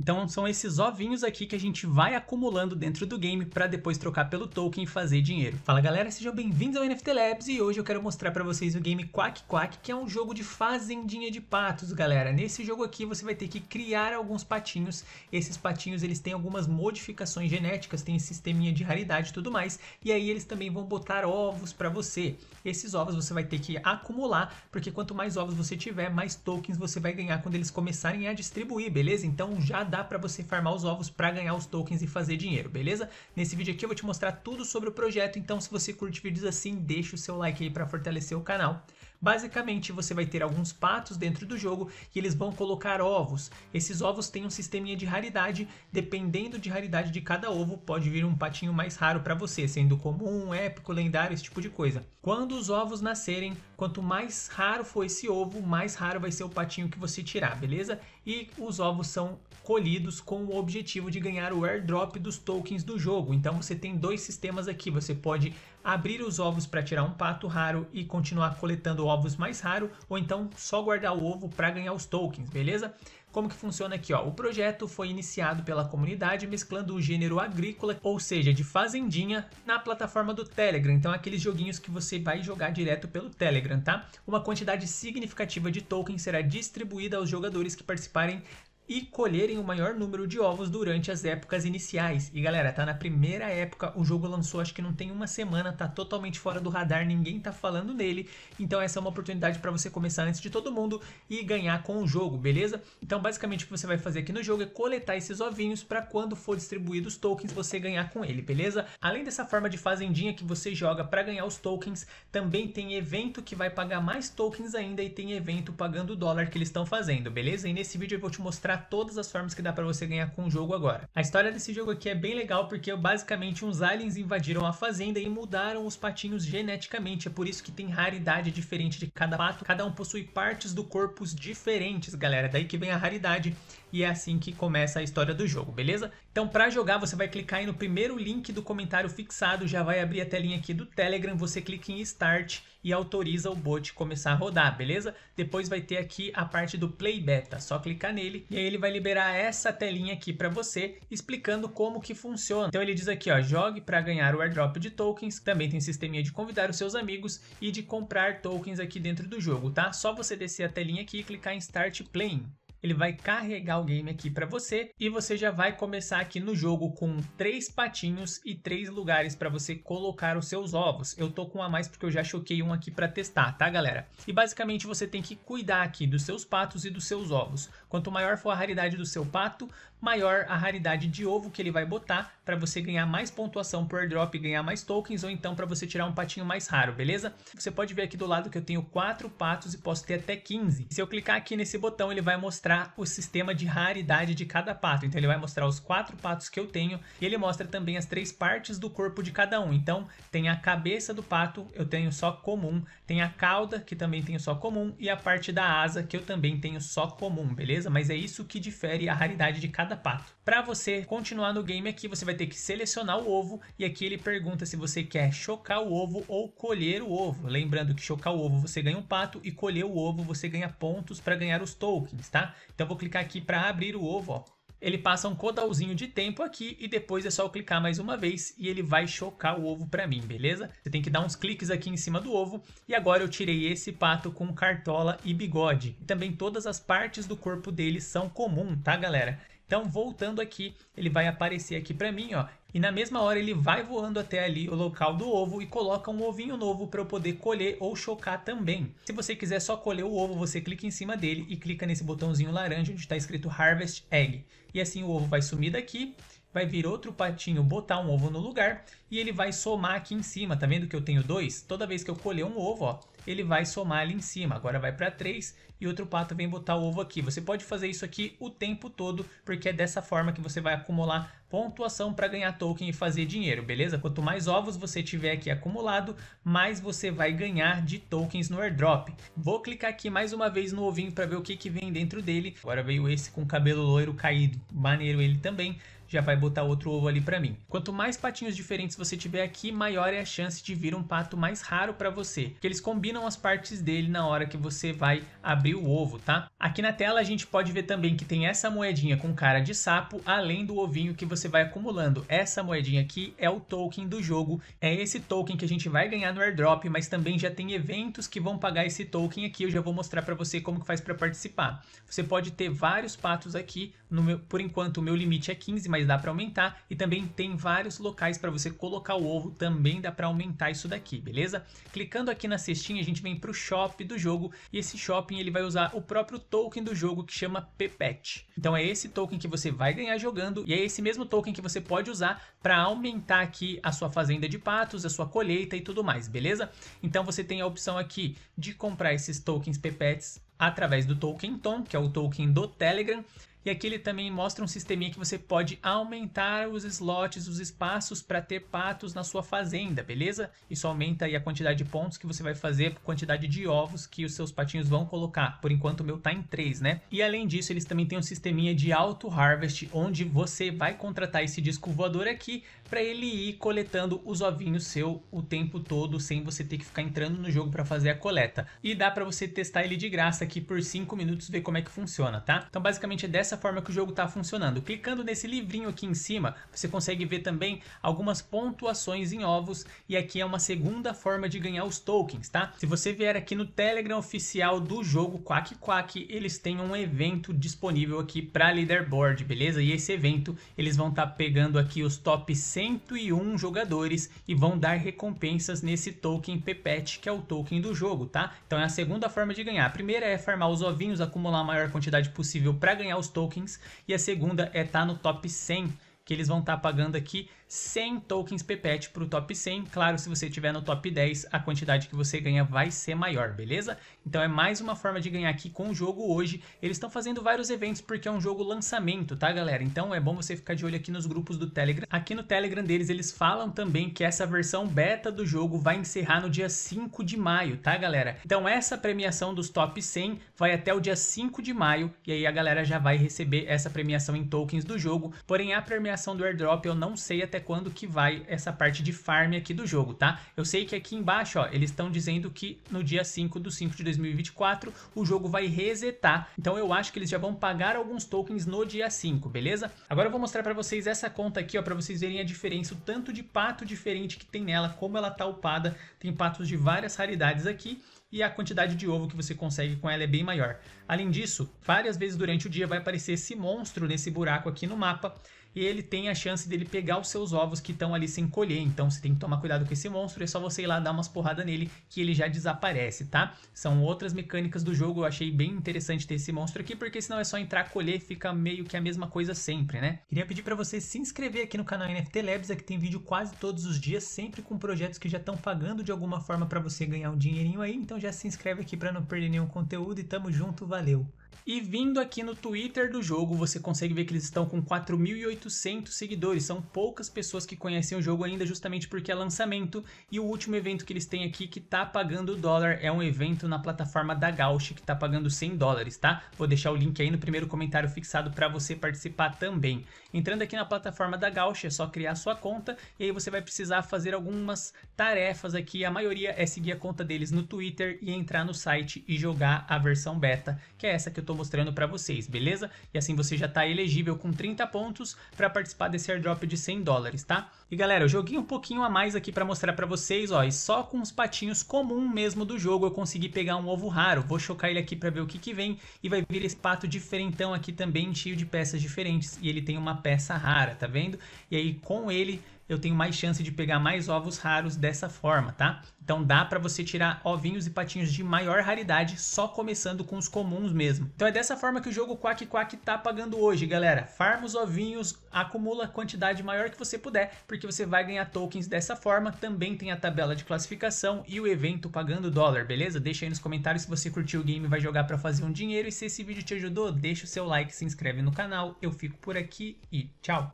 Então são esses ovinhos aqui que a gente vai acumulando dentro do game para depois trocar pelo token e fazer dinheiro. Fala galera, sejam bem-vindos ao NFT Labs e hoje eu quero mostrar para vocês o game Quack Quack, que é um jogo de fazendinha de patos, galera. Nesse jogo aqui você vai ter que criar alguns patinhos. Esses patinhos eles têm algumas modificações genéticas, tem sisteminha de raridade e tudo mais, e aí eles também vão botar ovos para você. Esses ovos você vai ter que acumular, porque quanto mais ovos você tiver, mais tokens você vai ganhar quando eles começarem a distribuir, beleza? Então já dá para você farmar os ovos para ganhar os tokens e fazer dinheiro, beleza? Nesse vídeo aqui eu vou te mostrar tudo sobre o projeto, então se você curte vídeos assim, deixa o seu like aí para fortalecer o canal. Basicamente, você vai ter alguns patos dentro do jogo e eles vão colocar ovos. Esses ovos têm um sisteminha de raridade, dependendo de raridade de cada ovo, pode vir um patinho mais raro para você, sendo comum, épico, lendário, esse tipo de coisa. Quando os ovos nascerem, quanto mais raro for esse ovo, mais raro vai ser o patinho que você tirar, beleza? E os ovos são colhidos com o objetivo de ganhar o airdrop dos tokens do jogo. Então você tem dois sistemas aqui, você pode abrir os ovos para tirar um pato raro e continuar coletando ovos mais raro, ou então só guardar o ovo para ganhar os tokens, beleza? Como que funciona aqui? Ó? O projeto foi iniciado pela comunidade mesclando o gênero agrícola, ou seja, de fazendinha, na plataforma do Telegram. Então, aqueles joguinhos que você vai jogar direto pelo Telegram, tá? Uma quantidade significativa de tokens será distribuída aos jogadores que participarem e colherem o maior número de ovos durante as épocas iniciais. E galera, tá na primeira época, o jogo lançou acho que não tem uma semana, tá totalmente fora do radar, ninguém tá falando nele. Então essa é uma oportunidade para você começar antes de todo mundo e ganhar com o jogo, beleza? Então basicamente o que você vai fazer aqui no jogo é coletar esses ovinhos para quando for distribuído os tokens você ganhar com ele, beleza? Além dessa forma de fazendinha que você joga para ganhar os tokens, também tem evento que vai pagar mais tokens ainda e tem evento pagando o dólar que eles estão fazendo, beleza? E nesse vídeo eu vou te mostrar todas as formas que dá para você ganhar com o jogo agora. A história desse jogo aqui é bem legal porque basicamente uns aliens invadiram a fazenda e mudaram os patinhos geneticamente, é por isso que tem raridade diferente de cada pato, cada um possui partes do corpo diferentes, galera, daí que vem a raridade e é assim que começa a história do jogo, beleza? Então para jogar você vai clicar aí no primeiro link do comentário fixado, já vai abrir a telinha aqui do Telegram, você clica em Start e autoriza o bot começar a rodar, beleza? Depois vai ter aqui a parte do Play Beta, só clicar nele e aí ele vai liberar essa telinha aqui para você explicando como que funciona. Então ele diz aqui, ó, jogue para ganhar o airdrop de tokens, também tem sisteminha de convidar os seus amigos e de comprar tokens aqui dentro do jogo, tá? Só você descer a telinha aqui e clicar em Start Playing ele vai carregar o game aqui para você e você já vai começar aqui no jogo com três patinhos e três lugares para você colocar os seus ovos. Eu tô com um a mais porque eu já choquei um aqui para testar, tá galera? E basicamente você tem que cuidar aqui dos seus patos e dos seus ovos. Quanto maior for a raridade do seu pato, maior a raridade de ovo que ele vai botar para você ganhar mais pontuação por airdrop e ganhar mais tokens, ou então para você tirar um patinho mais raro, beleza? Você pode ver aqui do lado que eu tenho 4 patos e posso ter até 15. Se eu clicar aqui nesse botão, ele vai mostrar o sistema de raridade de cada pato. Então ele vai mostrar os 4 patos que eu tenho e ele mostra também as três partes do corpo de cada um. Então tem a cabeça do pato, eu tenho só comum, tem a cauda, que também tenho só comum, e a parte da asa, que eu também tenho só comum, beleza? Mas é isso que difere a raridade de cada cada pato. Para você continuar no game aqui, você vai ter que selecionar o ovo e aqui ele pergunta se você quer chocar o ovo ou colher o ovo. Lembrando que chocar o ovo você ganha um pato e colher o ovo você ganha pontos para ganhar os tokens, tá? Então vou clicar aqui para abrir o ovo, ó. Ele passa um codalzinho de tempo aqui e depois é só eu clicar mais uma vez e ele vai chocar o ovo para mim, beleza? Você tem que dar uns cliques aqui em cima do ovo e agora eu tirei esse pato com cartola e bigode. também todas as partes do corpo dele são comum, tá galera? Então, voltando aqui, ele vai aparecer aqui para mim, ó, e na mesma hora ele vai voando até ali o local do ovo e coloca um ovinho novo para eu poder colher ou chocar também. Se você quiser só colher o ovo, você clica em cima dele e clica nesse botãozinho laranja onde está escrito Harvest Egg. E assim o ovo vai sumir daqui vai vir outro patinho botar um ovo no lugar e ele vai somar aqui em cima, tá vendo que eu tenho dois? Toda vez que eu colher um ovo, ó, ele vai somar ali em cima, agora vai para três e outro pato vem botar o ovo aqui. Você pode fazer isso aqui o tempo todo, porque é dessa forma que você vai acumular pontuação para ganhar token e fazer dinheiro, beleza? Quanto mais ovos você tiver aqui acumulado, mais você vai ganhar de tokens no airdrop. Vou clicar aqui mais uma vez no ovinho para ver o que, que vem dentro dele. Agora veio esse com cabelo loiro caído, maneiro ele também já vai botar outro ovo ali para mim. Quanto mais patinhos diferentes você tiver aqui, maior é a chance de vir um pato mais raro para você, que eles combinam as partes dele na hora que você vai abrir o ovo, tá? Aqui na tela a gente pode ver também que tem essa moedinha com cara de sapo, além do ovinho que você vai acumulando. Essa moedinha aqui é o token do jogo, é esse token que a gente vai ganhar no airdrop, mas também já tem eventos que vão pagar esse token aqui, eu já vou mostrar para você como que faz para participar. Você pode ter vários patos aqui, meu, por enquanto o meu limite é 15, mas mas dá para aumentar e também tem vários locais para você colocar o ovo, também dá para aumentar isso daqui, beleza? Clicando aqui na cestinha, a gente vem para o shopping do jogo e esse shopping ele vai usar o próprio token do jogo que chama Pepet. Então é esse token que você vai ganhar jogando e é esse mesmo token que você pode usar para aumentar aqui a sua fazenda de patos, a sua colheita e tudo mais, beleza? Então você tem a opção aqui de comprar esses tokens Pepets através do token Tom, que é o token do Telegram. E aqui ele também mostra um sisteminha que você pode aumentar os slots, os espaços para ter patos na sua fazenda, beleza? Isso aumenta aí a quantidade de pontos que você vai fazer, a quantidade de ovos que os seus patinhos vão colocar. Por enquanto o meu tá em 3, né? E além disso, eles também têm um sisteminha de auto harvest onde você vai contratar esse disco voador aqui para ele ir coletando os ovinhos seu o tempo todo sem você ter que ficar entrando no jogo para fazer a coleta. E dá para você testar ele de graça aqui por 5 minutos ver como é que funciona, tá? Então basicamente é dessa forma que o jogo tá funcionando. Clicando nesse livrinho aqui em cima, você consegue ver também algumas pontuações em ovos e aqui é uma segunda forma de ganhar os tokens, tá? Se você vier aqui no Telegram oficial do jogo Quack Quack, eles têm um evento disponível aqui para leaderboard, beleza? E esse evento eles vão estar tá pegando aqui os top 100 101 jogadores e vão dar recompensas nesse token Pepet, que é o token do jogo, tá? Então é a segunda forma de ganhar. A primeira é farmar os ovinhos, acumular a maior quantidade possível para ganhar os tokens, e a segunda é estar tá no top 100 que eles vão estar tá pagando aqui 100 tokens Pepet para o top 100. Claro, se você estiver no top 10, a quantidade que você ganha vai ser maior, beleza? Então é mais uma forma de ganhar aqui com o jogo hoje. Eles estão fazendo vários eventos porque é um jogo lançamento, tá galera? Então é bom você ficar de olho aqui nos grupos do Telegram. Aqui no Telegram deles eles falam também que essa versão beta do jogo vai encerrar no dia 5 de maio, tá galera? Então essa premiação dos top 100 vai até o dia 5 de maio e aí a galera já vai receber essa premiação em tokens do jogo. Porém a premiação do airdrop eu não sei até até quando que vai essa parte de farm aqui do jogo, tá? Eu sei que aqui embaixo, ó, eles estão dizendo que no dia 5 do 5 de 2024 o jogo vai resetar. Então eu acho que eles já vão pagar alguns tokens no dia 5, beleza? Agora eu vou mostrar para vocês essa conta aqui, ó, para vocês verem a diferença, o tanto de pato diferente que tem nela, como ela tá upada. Tem patos de várias raridades aqui e a quantidade de ovo que você consegue com ela é bem maior. Além disso, várias vezes durante o dia vai aparecer esse monstro nesse buraco aqui no mapa e ele tem a chance dele pegar os seus ovos que estão ali sem colher. Então você tem que tomar cuidado com esse monstro, é só você ir lá dar umas porradas nele que ele já desaparece, tá? São outras mecânicas do jogo, eu achei bem interessante ter esse monstro aqui, porque senão é só entrar, colher, fica meio que a mesma coisa sempre, né? Queria pedir para você se inscrever aqui no canal NFT Labs, aqui tem vídeo quase todos os dias, sempre com projetos que já estão pagando de alguma forma para você ganhar um dinheirinho aí, então já se inscreve aqui para não perder nenhum conteúdo e tamo junto, valeu! E vindo aqui no Twitter do jogo, você consegue ver que eles estão com 4.800 seguidores. São poucas pessoas que conhecem o jogo ainda, justamente porque é lançamento. E o último evento que eles têm aqui que tá pagando dólar é um evento na plataforma da Gauche que tá pagando 100 dólares, tá? Vou deixar o link aí no primeiro comentário fixado para você participar também. Entrando aqui na plataforma da Gauche, é só criar sua conta e aí você vai precisar fazer algumas tarefas aqui. A maioria é seguir a conta deles no Twitter e entrar no site e jogar a versão beta, que é essa que eu estou mostrando para vocês, beleza? E assim você já está elegível com 30 pontos para participar desse airdrop de 100 dólares, tá? E galera, eu joguei um pouquinho a mais aqui para mostrar para vocês, ó, e só com os patinhos comum mesmo do jogo eu consegui pegar um ovo raro. Vou chocar ele aqui para ver o que que vem e vai vir esse pato diferentão aqui também, cheio de peças diferentes. E ele tem uma peça rara, tá vendo? E aí com ele eu tenho mais chance de pegar mais ovos raros dessa forma, tá? Então dá para você tirar ovinhos e patinhos de maior raridade só começando com os comuns mesmo. Então é dessa forma que o jogo Quack Quack tá pagando hoje, galera. Farma os ovinhos, acumula a quantidade maior que você puder, porque você vai ganhar tokens dessa forma. Também tem a tabela de classificação e o evento pagando dólar, beleza? Deixa aí nos comentários se você curtiu o game vai jogar para fazer um dinheiro e se esse vídeo te ajudou, deixa o seu like, se inscreve no canal. Eu fico por aqui e tchau.